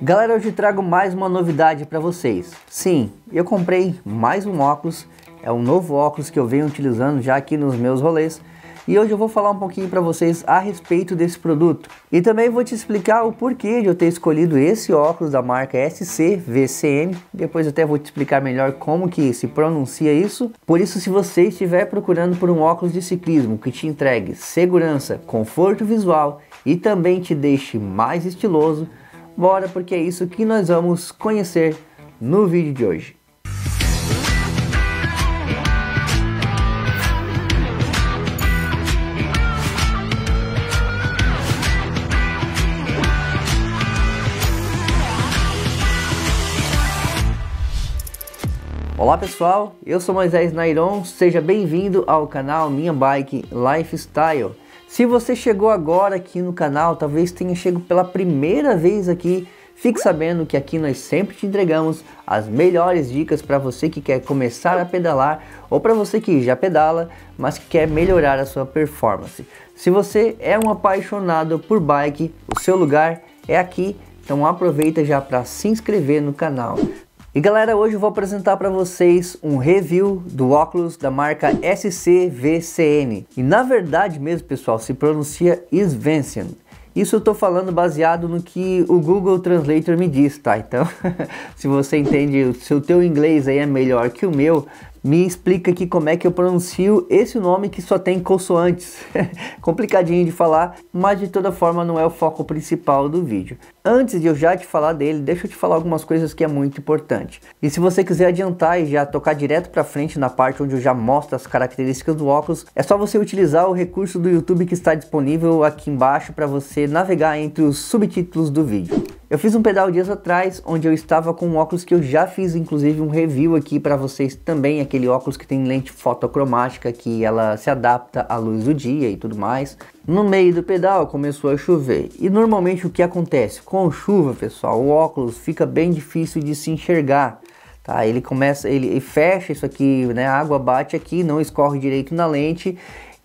Galera, hoje trago mais uma novidade para vocês. Sim, eu comprei mais um óculos, é um novo óculos que eu venho utilizando já aqui nos meus rolês. E hoje eu vou falar um pouquinho para vocês a respeito desse produto. E também vou te explicar o porquê de eu ter escolhido esse óculos da marca SCVCM. Depois até vou te explicar melhor como que se pronuncia isso. Por isso, se você estiver procurando por um óculos de ciclismo que te entregue segurança, conforto visual e também te deixe mais estiloso, Bora, porque é isso que nós vamos conhecer no vídeo de hoje. Olá pessoal, eu sou Moisés Nairon, seja bem-vindo ao canal Minha Bike Lifestyle. Se você chegou agora aqui no canal, talvez tenha chegado pela primeira vez aqui, fique sabendo que aqui nós sempre te entregamos as melhores dicas para você que quer começar a pedalar ou para você que já pedala, mas que quer melhorar a sua performance. Se você é um apaixonado por bike, o seu lugar é aqui, então aproveita já para se inscrever no canal. E galera, hoje eu vou apresentar para vocês um review do óculos da marca SCVCN. E na verdade mesmo, pessoal, se pronuncia Svensen. Isso eu tô falando baseado no que o Google Translator me diz, tá? Então, se você entende, se o teu inglês aí é melhor que o meu, me explica aqui como é que eu pronuncio esse nome que só tem consoantes. Complicadinho de falar, mas de toda forma não é o foco principal do vídeo. Antes de eu já te falar dele, deixa eu te falar algumas coisas que é muito importante. E se você quiser adiantar e já tocar direto para frente na parte onde eu já mostro as características do óculos, é só você utilizar o recurso do YouTube que está disponível aqui embaixo para você navegar entre os subtítulos do vídeo. Eu fiz um pedal dias atrás, onde eu estava com um óculos que eu já fiz inclusive um review aqui para vocês também, aquele óculos que tem lente fotocromática que ela se adapta à luz do dia e tudo mais. No meio do pedal começou a chover. E normalmente o que acontece? Com chuva, pessoal, o óculos fica bem difícil de se enxergar. Tá, ele começa, ele fecha isso aqui, né? A água bate aqui, não escorre direito na lente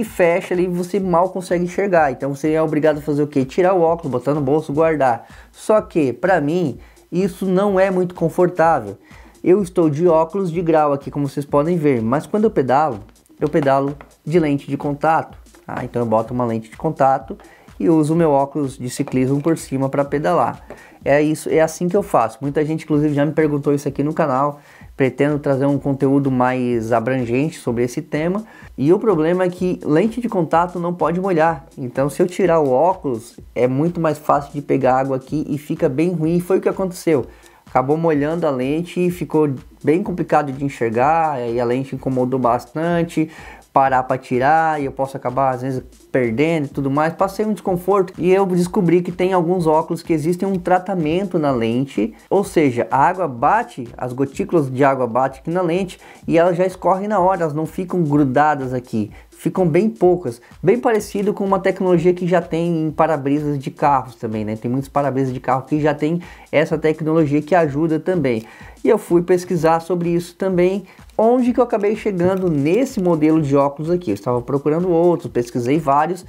e fecha ali, você mal consegue enxergar. Então você é obrigado a fazer o que? Tirar o óculos, botar no bolso, guardar. Só que, para mim, isso não é muito confortável. Eu estou de óculos de grau aqui, como vocês podem ver, mas quando eu pedalo, eu pedalo de lente de contato. Ah, então eu boto uma lente de contato e uso meu óculos de ciclismo por cima para pedalar. É isso, é assim que eu faço. Muita gente, inclusive, já me perguntou isso aqui no canal. Pretendo trazer um conteúdo mais abrangente sobre esse tema. E o problema é que lente de contato não pode molhar. Então, se eu tirar o óculos, é muito mais fácil de pegar água aqui e fica bem ruim. Foi o que aconteceu. Acabou molhando a lente e ficou bem complicado de enxergar. E a lente incomodou bastante parar para tirar e eu posso acabar às vezes perdendo e tudo mais. Passei um desconforto e eu descobri que tem alguns óculos que existem um tratamento na lente, ou seja, a água bate, as gotículas de água bate aqui na lente e elas já escorrem na hora, elas não ficam grudadas aqui ficam bem poucas, bem parecido com uma tecnologia que já tem em para-brisas de carros também, né? Tem muitos para-brisas de carro que já tem essa tecnologia que ajuda também. E eu fui pesquisar sobre isso também, onde que eu acabei chegando nesse modelo de óculos aqui. Eu estava procurando outros, pesquisei vários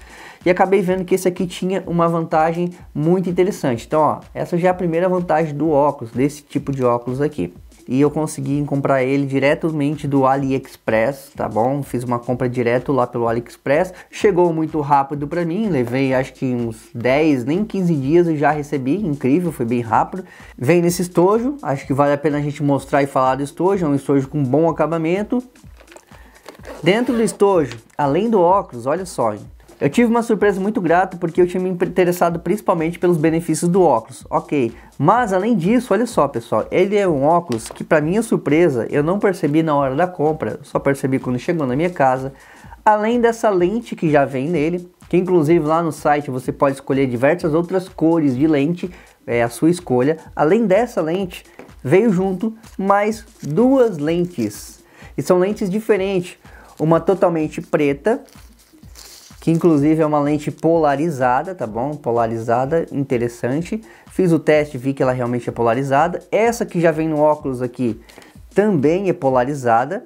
e acabei vendo que esse aqui tinha uma vantagem muito interessante. Então, ó, essa já é a primeira vantagem do óculos, desse tipo de óculos aqui e eu consegui comprar ele diretamente do AliExpress, tá bom? Fiz uma compra direto lá pelo AliExpress, chegou muito rápido para mim, levei acho que uns 10, nem 15 dias e já recebi, incrível, foi bem rápido. Vem nesse estojo, acho que vale a pena a gente mostrar e falar do estojo, é um estojo com bom acabamento. Dentro do estojo, além do óculos, olha só, eu tive uma surpresa muito grata porque eu tinha me interessado principalmente pelos benefícios do óculos, ok. Mas além disso, olha só pessoal, ele é um óculos que para minha surpresa eu não percebi na hora da compra, só percebi quando chegou na minha casa. Além dessa lente que já vem nele, que inclusive lá no site você pode escolher diversas outras cores de lente, é a sua escolha. Além dessa lente, veio junto mais duas lentes. E são lentes diferentes, uma totalmente preta que inclusive é uma lente polarizada, tá bom? Polarizada, interessante. Fiz o teste, vi que ela realmente é polarizada. Essa que já vem no óculos aqui também é polarizada.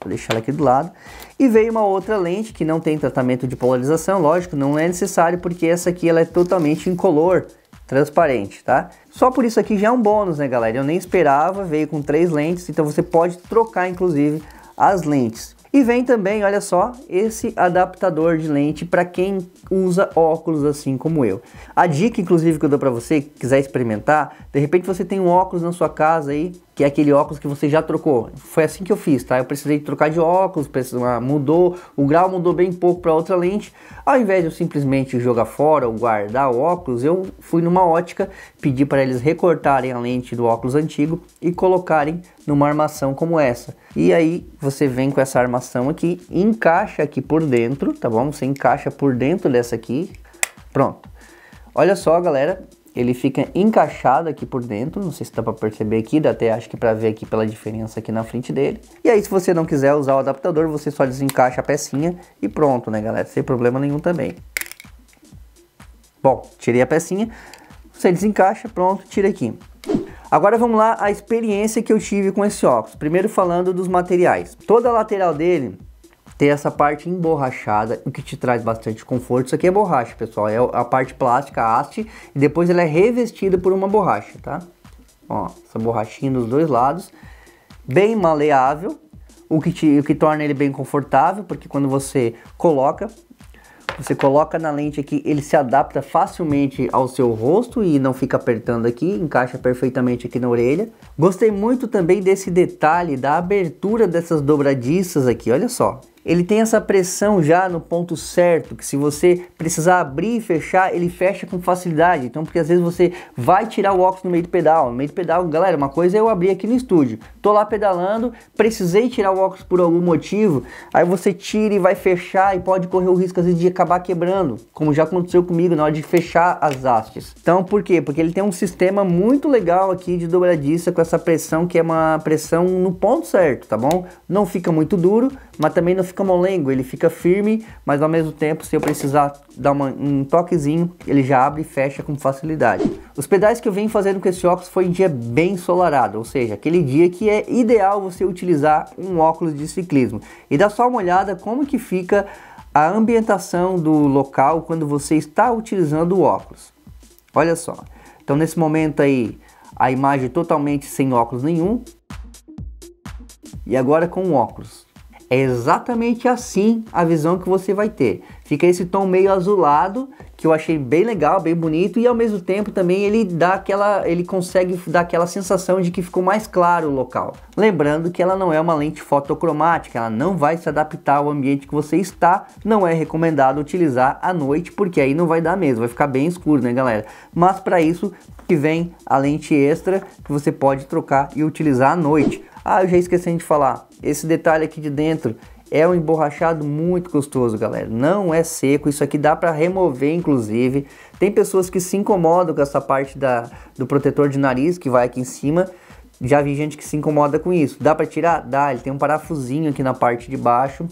Vou deixar ela aqui do lado. E veio uma outra lente que não tem tratamento de polarização, lógico, não é necessário porque essa aqui ela é totalmente incolor, transparente, tá? Só por isso aqui já é um bônus, né, galera? Eu nem esperava, veio com três lentes, então você pode trocar inclusive as lentes. E vem também, olha só, esse adaptador de lente para quem usa óculos assim como eu. A dica, inclusive, que eu dou para você, quiser experimentar, de repente você tem um óculos na sua casa aí que é aquele óculos que você já trocou. Foi assim que eu fiz, tá? Eu precisei trocar de óculos, ah, mudou, o grau mudou bem pouco para outra lente. Ao invés de eu simplesmente jogar fora ou guardar o óculos, eu fui numa ótica, pedi para eles recortarem a lente do óculos antigo e colocarem numa armação como essa. E aí você vem com essa armação aqui, encaixa aqui por dentro, tá bom? Você encaixa por dentro dessa aqui. Pronto. Olha só, galera, ele fica encaixado aqui por dentro, não sei se dá para perceber aqui, dá até acho que para ver aqui pela diferença aqui na frente dele. E aí se você não quiser usar o adaptador, você só desencaixa a pecinha e pronto, né galera, sem problema nenhum também. Bom, tirei a pecinha, você desencaixa, pronto, tira aqui. Agora vamos lá a experiência que eu tive com esse óculos. Primeiro falando dos materiais. Toda a lateral dele ter essa parte emborrachada, o que te traz bastante conforto. Isso aqui é borracha, pessoal, é a parte plástica, haste, e depois ela é revestida por uma borracha, tá? Ó, essa borrachinha dos dois lados, bem maleável, o que, te, o que torna ele bem confortável, porque quando você coloca, você coloca na lente aqui, ele se adapta facilmente ao seu rosto e não fica apertando aqui, encaixa perfeitamente aqui na orelha. Gostei muito também desse detalhe da abertura dessas dobradiças aqui, olha só ele tem essa pressão já no ponto certo, que se você precisar abrir e fechar, ele fecha com facilidade. Então, porque às vezes você vai tirar o óculos no meio do pedal. No meio do pedal, galera, uma coisa é eu abrir aqui no estúdio. Tô lá pedalando, precisei tirar o óculos por algum motivo, aí você tira e vai fechar e pode correr o risco às vezes de acabar quebrando, como já aconteceu comigo na hora de fechar as hastes. Então, por quê? Porque ele tem um sistema muito legal aqui de dobradiça com essa pressão que é uma pressão no ponto certo, tá bom? Não fica muito duro, mas também não fica molengo, ele fica firme, mas ao mesmo tempo, se eu precisar dar uma, um toquezinho, ele já abre e fecha com facilidade. Os pedais que eu venho fazendo com esse óculos foi em dia bem ensolarado, ou seja, aquele dia que é ideal você utilizar um óculos de ciclismo. E dá só uma olhada como que fica a ambientação do local quando você está utilizando o óculos. Olha só. Então nesse momento aí, a imagem totalmente sem óculos nenhum. E agora com óculos. É exatamente assim a visão que você vai ter. Fica esse tom meio azulado, que eu achei bem legal, bem bonito, e ao mesmo tempo também ele dá aquela, ele consegue dar aquela sensação de que ficou mais claro o local. Lembrando que ela não é uma lente fotocromática, ela não vai se adaptar ao ambiente que você está, não é recomendado utilizar à noite, porque aí não vai dar mesmo, vai ficar bem escuro, né, galera? Mas para isso que vem a lente extra que você pode trocar e utilizar à noite. Ah, eu já esqueci de falar, esse detalhe aqui de dentro, é um emborrachado muito gostoso, galera. Não é seco, isso aqui dá para remover, inclusive. Tem pessoas que se incomodam com essa parte da, do protetor de nariz que vai aqui em cima. Já vi gente que se incomoda com isso. Dá para tirar? Dá, ele tem um parafusinho aqui na parte de baixo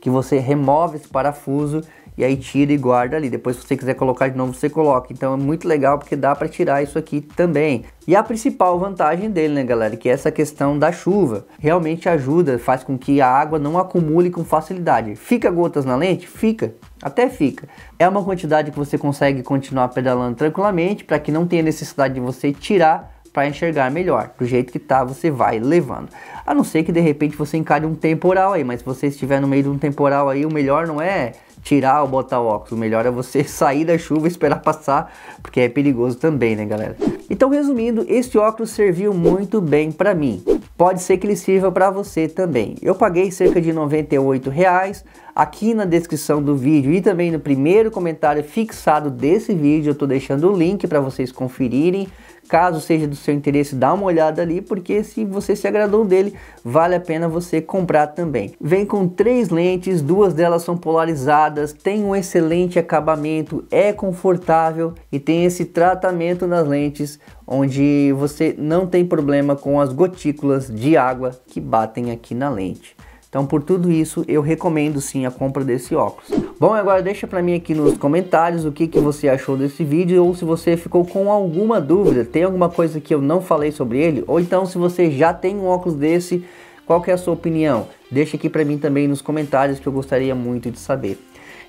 que você remove esse parafuso e aí tira e guarda ali. Depois, se você quiser colocar de novo, você coloca. Então é muito legal porque dá para tirar isso aqui também. E a principal vantagem dele, né, galera, que é essa questão da chuva. Realmente ajuda, faz com que a água não acumule com facilidade. Fica gotas na lente? Fica, até fica. É uma quantidade que você consegue continuar pedalando tranquilamente para que não tenha necessidade de você tirar para enxergar melhor. Do jeito que tá, você vai levando. A não ser que de repente você encare um temporal aí, mas se você estiver no meio de um temporal aí, o melhor não é tirar ou botar o óculos. O melhor é você sair da chuva e esperar passar, porque é perigoso também, né, galera? Então, resumindo, este óculos serviu muito bem para mim. Pode ser que ele sirva para você também. Eu paguei cerca de 98 reais. Aqui na descrição do vídeo e também no primeiro comentário fixado desse vídeo, eu estou deixando o link para vocês conferirem. Caso seja do seu interesse, dá uma olhada ali, porque se você se agradou dele, vale a pena você comprar também. Vem com três lentes, duas delas são polarizadas, tem um excelente acabamento, é confortável e tem esse tratamento nas lentes onde você não tem problema com as gotículas de água que batem aqui na lente. Então, por tudo isso, eu recomendo sim a compra desse óculos. Bom, agora deixa para mim aqui nos comentários o que, que você achou desse vídeo ou se você ficou com alguma dúvida, tem alguma coisa que eu não falei sobre ele, ou então se você já tem um óculos desse, qual que é a sua opinião? Deixa aqui para mim também nos comentários que eu gostaria muito de saber.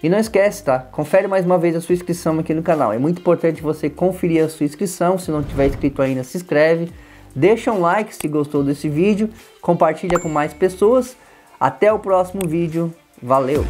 E não esquece, tá? Confere mais uma vez a sua inscrição aqui no canal. É muito importante você conferir a sua inscrição, se não tiver inscrito ainda, se inscreve. Deixa um like se gostou desse vídeo, compartilha com mais pessoas. Até o próximo vídeo. Valeu!